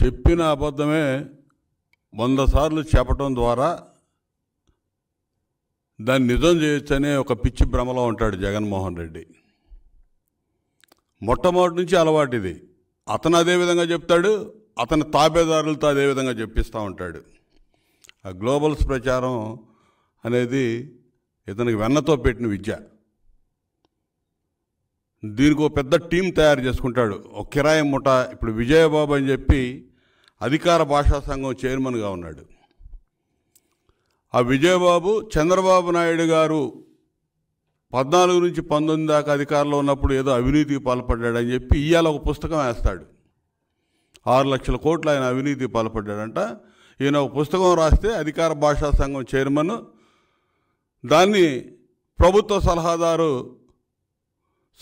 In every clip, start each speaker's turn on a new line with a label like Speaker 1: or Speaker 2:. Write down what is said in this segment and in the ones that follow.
Speaker 1: చెప్పిన అబద్ధమే వంద సార్లు చెప్పటం ద్వారా దాన్ని నిజం చేయొచ్చనే ఒక పిచ్చి భ్రమలో ఉంటాడు జగన్మోహన్ రెడ్డి మొట్టమొదటి నుంచి అలవాటు ఇది అతను అదే విధంగా చెప్తాడు అతని తాబేదారులతో అదే విధంగా చెప్పిస్తూ ఉంటాడు ఆ గ్లోబల్స్ ప్రచారం అనేది ఇతనికి వెన్నతో పెట్టిన విద్య దీనికి ఒక పెద్ద టీం తయారు చేసుకుంటాడు ఒక కిరాయి ముఠ ఇప్పుడు విజయబాబు అని చెప్పి అధికార భాషా సంఘం చైర్మన్గా ఉన్నాడు ఆ విజయబాబు చంద్రబాబు నాయుడు గారు పద్నాలుగు నుంచి పంతొమ్మిది దాకా అధికారంలో ఉన్నప్పుడు ఏదో అవినీతికి పాల్పడ్డాడు అని చెప్పి ఇవాళ ఒక పుస్తకం వేస్తాడు ఆరు లక్షల కోట్లు ఆయన అవినీతికి పాల్పడ్డాడంట ఈయన ఒక పుస్తకం రాస్తే అధికార భాషా సంఘం చైర్మన్ దాన్ని ప్రభుత్వ సలహాదారు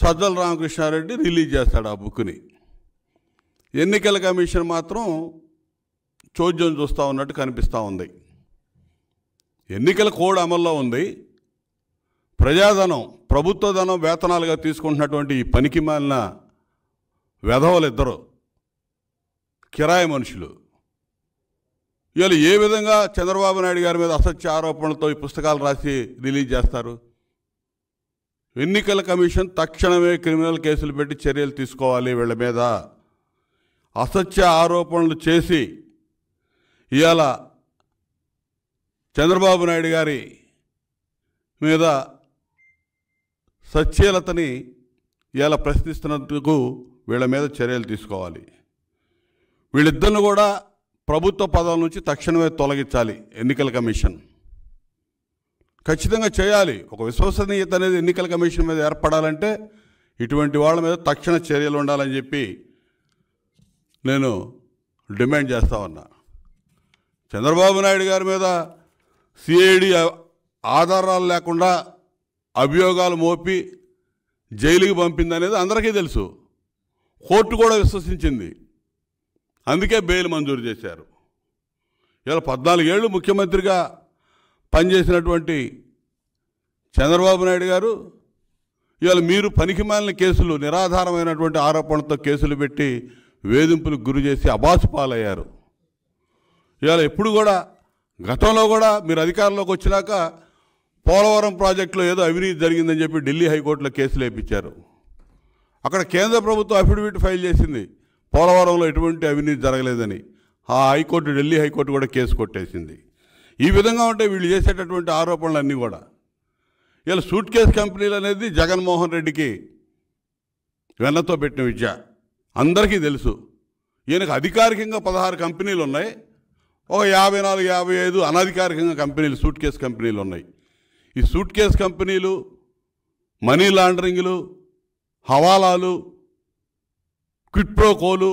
Speaker 1: సజ్జల రామకృష్ణారెడ్డి రిలీజ్ చేస్తాడు ఆ బుక్ని ఎన్నికల కమిషన్ మాత్రం చోద్యం చూస్తూ ఉన్నట్టు కనిపిస్తూ ఉంది ఎన్నికల కోడ్ అమల్లో ఉంది ప్రజాధనం ప్రభుత్వ ధనం వేతనాలుగా తీసుకుంటున్నటువంటి ఈ పనికి మాలిన వెధవలిద్దరు కిరాయి మనుషులు వీళ్ళు ఏ విధంగా చంద్రబాబు నాయుడు గారి మీద అసత్య ఆరోపణలతో ఈ పుస్తకాలు రాసి రిలీజ్ చేస్తారు ఎన్నికల కమిషన్ తక్షణమే క్రిమినల్ కేసులు పెట్టి చర్యలు తీసుకోవాలి వీళ్ళ మీద అసత్య ఆరోపణలు చేసి ఇవాళ చంద్రబాబు నాయుడు గారి మీద సత్యలతని ఇలా ప్రశ్నిస్తున్నందుకు వీళ్ళ మీద చర్యలు తీసుకోవాలి వీళ్ళిద్దరిని కూడా ప్రభుత్వ పదవుల నుంచి తక్షణమే తొలగించాలి ఎన్నికల కమిషన్ ఖచ్చితంగా చేయాలి ఒక విశ్వసనీయత అనేది ఎన్నికల కమిషన్ మీద ఏర్పడాలంటే ఇటువంటి వాళ్ళ మీద తక్షణ చర్యలు ఉండాలని చెప్పి నేను డిమాండ్ చేస్తా ఉన్నా చంద్రబాబు నాయుడు గారి మీద సిఐడి ఆధారాలు లేకుండా అభియోగాలు మోపి జైలుకి పంపింది అనేది అందరికీ తెలుసు కోర్టు కూడా విశ్వసించింది అందుకే బెయిల్ మంజూరు చేశారు ఇలా పద్నాలుగేళ్ళు ముఖ్యమంత్రిగా పనిచేసినటువంటి చంద్రబాబు నాయుడు గారు ఇవాళ మీరు పనికిమాలిన కేసులు నిరాధారమైనటువంటి ఆరోపణలతో కేసులు పెట్టి వేధింపులకు గురి చేసి అబాసు పాలయ్యారు ఇవాళ ఎప్పుడు కూడా గతంలో కూడా మీరు అధికారంలోకి వచ్చినాక పోలవరం ప్రాజెక్టులో ఏదో అవినీతి జరిగిందని చెప్పి ఢిల్లీ హైకోర్టులో కేసులు వేయించారు అక్కడ కేంద్ర ప్రభుత్వం అఫిడవిట్ ఫైల్ చేసింది పోలవరంలో ఎటువంటి అవినీతి జరగలేదని ఆ హైకోర్టు ఢిల్లీ హైకోర్టు కూడా కేసు కొట్టేసింది ఈ విధంగా ఉంటే వీళ్ళు చేసేటటువంటి ఆరోపణలన్నీ కూడా ఇలా సూట్ కేస్ కంపెనీలు అనేది జగన్మోహన్ రెడ్డికి వెన్నతో పెట్టిన విద్య అందరికీ తెలుసు ఈయనకు అధికారికంగా పదహారు కంపెనీలు ఉన్నాయి ఓ యాభై నాలుగు యాభై ఐదు అనధికారికంగా కంపెనీలు సూట్ కేసు కంపెనీలు ఉన్నాయి ఈ సూట్ కేసు కంపెనీలు మనీ లాండరింగ్లు హవాలాలు క్విట్ప్రోకోలు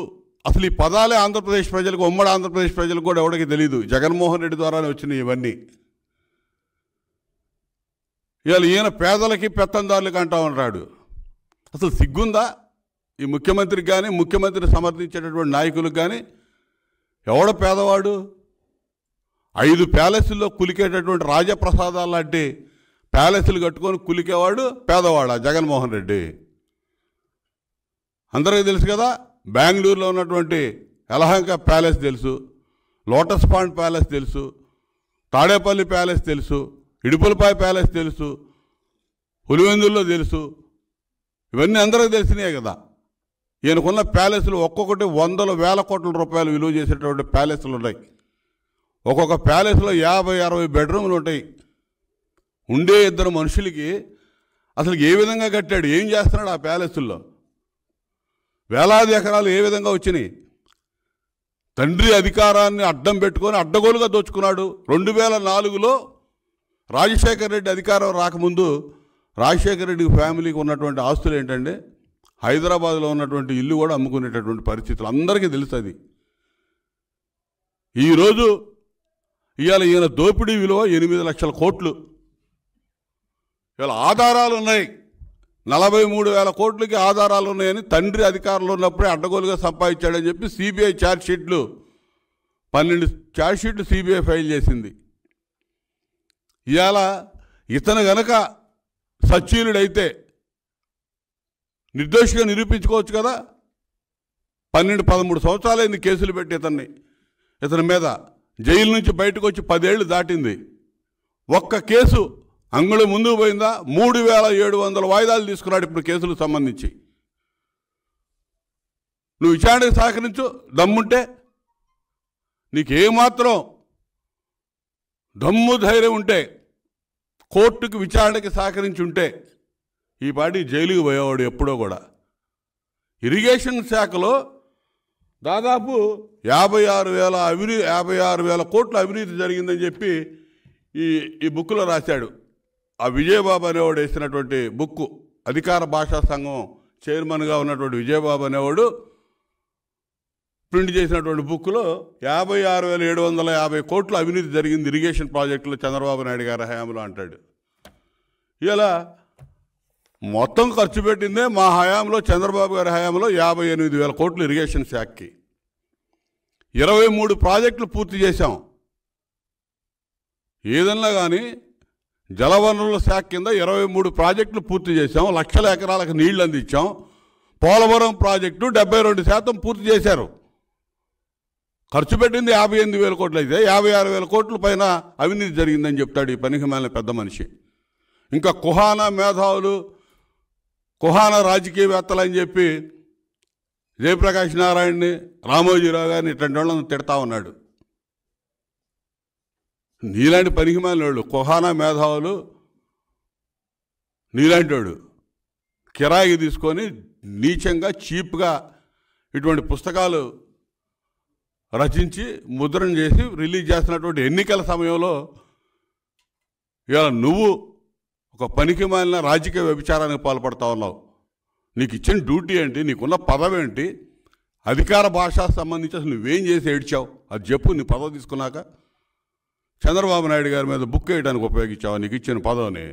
Speaker 1: అసలు ఈ పదాలే ఆంధ్రప్రదేశ్ ప్రజలకు ఉమ్మడి ఆంధ్రప్రదేశ్ ప్రజలకు కూడా ఎవరికి తెలియదు జగన్మోహన్ రెడ్డి ద్వారానే వచ్చినాయి ఇవన్నీ ఇవాళ ఈయన పేదలకి పెత్తందారులకి అంటా ఉంటాడు అసలు సిగ్గుందా ఈ ముఖ్యమంత్రికి కానీ ముఖ్యమంత్రిని సమర్థించేటటువంటి నాయకులకు కానీ ఎవడ పేదవాడు ఐదు ప్యాలెస్ల్లో కులికేటటువంటి రాజప్రసాదాలు లాంటి ప్యాలెస్లు కట్టుకొని కులికేవాడు పేదవాడ జగన్మోహన్ రెడ్డి అందరికీ తెలుసు కదా బెంగళూరులో ఉన్నటువంటి యలహంక ప్యాలెస్ తెలుసు లోటస్ పాండ్ ప్యాలెస్ తెలుసు తాడేపల్లి ప్యాలెస్ తెలుసు ఇడుపులపాయ ప్యాలెస్ తెలుసు పులివెందుల్లో తెలుసు ఇవన్నీ అందరికీ తెలిసినాయే కదా ఈయనకున్న ప్యాలెస్లు ఒక్కొక్కటి వందల వేల కోట్ల రూపాయలు విలువ చేసేటువంటి ప్యాలెస్లు ఉన్నాయి ఒక్కొక్క ప్యాలెస్లో యాభై అరవై బెడ్రూమ్లు ఉంటాయి ఉండే ఇద్దరు మనుషులకి అసలు ఏ విధంగా కట్టాడు ఏం చేస్తున్నాడు ఆ ప్యాలెస్ల్లో వేలాది ఎకరాలు ఏ విధంగా వచ్చినాయి తండ్రి అధికారాన్ని అడ్డం పెట్టుకొని అడ్డగోలుగా దోచుకున్నాడు రెండు వేల నాలుగులో రాజశేఖర రెడ్డి అధికారం రాకముందు రాజశేఖర రెడ్డి ఫ్యామిలీకి ఉన్నటువంటి ఆస్తులు ఏంటంటే హైదరాబాద్లో ఉన్నటువంటి ఇల్లు కూడా అమ్ముకునేటటువంటి పరిస్థితులు అందరికీ తెలుస్తుంది ఈరోజు ఇవాళ ఈయన దోపిడీ విలువ ఎనిమిది లక్షల కోట్లు ఇవాళ ఆధారాలు ఉన్నాయి నలభై మూడు వేల కోట్లకి ఆధారాలు ఉన్నాయని తండ్రి అధికారంలో ఉన్నప్పుడే అడ్డగోలుగా సంపాదించాడని చెప్పి సిబిఐ ఛార్జ్షీట్లు పన్నెండు ఛార్జ్షీట్లు సిబిఐ ఫైల్ చేసింది ఇవాళ ఇతను గనక సచ్చీలుడైతే నిర్దోషిగా నిరూపించుకోవచ్చు కదా పన్నెండు పదమూడు సంవత్సరాలైంది కేసులు పెట్టి ఇతన్ని ఇతని మీద జైలు నుంచి బయటకు వచ్చి పదేళ్లు దాటింది ఒక్క కేసు అంగుళం ముందుకు పోయిందా మూడు వేల ఏడు వందల వాయిదాలు తీసుకున్నాడు ఇప్పుడు కేసులకు సంబంధించి నువ్వు విచారణకు సహకరించు దమ్ముంటే నీకేమాత్రం దమ్ము ధైర్యం ఉంటే కోర్టుకు విచారణకి సహకరించి ఉంటే ఈ పాటి జైలుకి పోయేవాడు ఎప్పుడో కూడా ఇరిగేషన్ శాఖలో దాదాపు యాభై ఆరు వేల అవినీ యాభై ఆరు వేల కోట్ల అవినీతి జరిగిందని చెప్పి ఈ ఈ బుక్లో రాశాడు ఆ విజయబాబు అనేవాడు వేసినటువంటి బుక్ అధికార భాషా సంఘం చైర్మన్గా ఉన్నటువంటి విజయబాబు అనేవాడు ప్రింట్ చేసినటువంటి బుక్లో యాభై ఆరు వేల ఏడు వందల యాభై కోట్ల అవినీతి జరిగింది ఇరిగేషన్ ప్రాజెక్టులో చంద్రబాబు నాయుడు గారి హయాంలో అంటాడు ఇలా మొత్తం ఖర్చు పెట్టిందే మా హయాంలో చంద్రబాబు గారి హయాంలో యాభై ఎనిమిది వేల కోట్లు ఇరిగేషన్ శాఖకి ఇరవై మూడు ప్రాజెక్టులు పూర్తి చేశాం ఏదన్నా కానీ జలవనరుల శాఖ కింద ఇరవై మూడు ప్రాజెక్టులు పూర్తి చేశాం లక్షల ఎకరాలకు నీళ్లు అందించాం పోలవరం ప్రాజెక్టు డెబ్బై రెండు శాతం పూర్తి చేశారు ఖర్చు పెట్టింది యాభై ఎనిమిది వేల కోట్లు అయితే యాభై ఆరు వేల కోట్ల పైన అవినీతి జరిగిందని చెప్తాడు ఈ పనికి పెద్ద మనిషి ఇంకా కుహానా మేధావులు కుహాన రాజకీయవేత్తలు అని చెప్పి జయప్రకాష్ నారాయణని రామోజీరావు గారిని ఇట్లాంటి వాళ్ళని తిడతా ఉన్నాడు నీలాంటి పనికిమాలిన వాళ్ళు కుహాన మేధావులు నీలాంటి వాడు కిరాయి తీసుకొని నీచంగా చీప్గా ఇటువంటి పుస్తకాలు రచించి ముద్రణ చేసి రిలీజ్ చేస్తున్నటువంటి ఎన్నికల సమయంలో ఇవాళ నువ్వు ఒక పనికి మాలిన రాజకీయ వ్యభిచారానికి పాల్పడతా ఉన్నావు నీకు ఇచ్చిన డ్యూటీ ఏంటి నీకున్న పదవి ఏంటి అధికార భాషకు సంబంధించి అసలు నువ్వేం చేసి ఏడ్చావు అది చెప్పు నీ పదవి తీసుకున్నాక చంద్రబాబు నాయుడు గారి మీద బుక్ వేయడానికి ఉపయోగించావు నీకు ఇచ్చిన పదవిని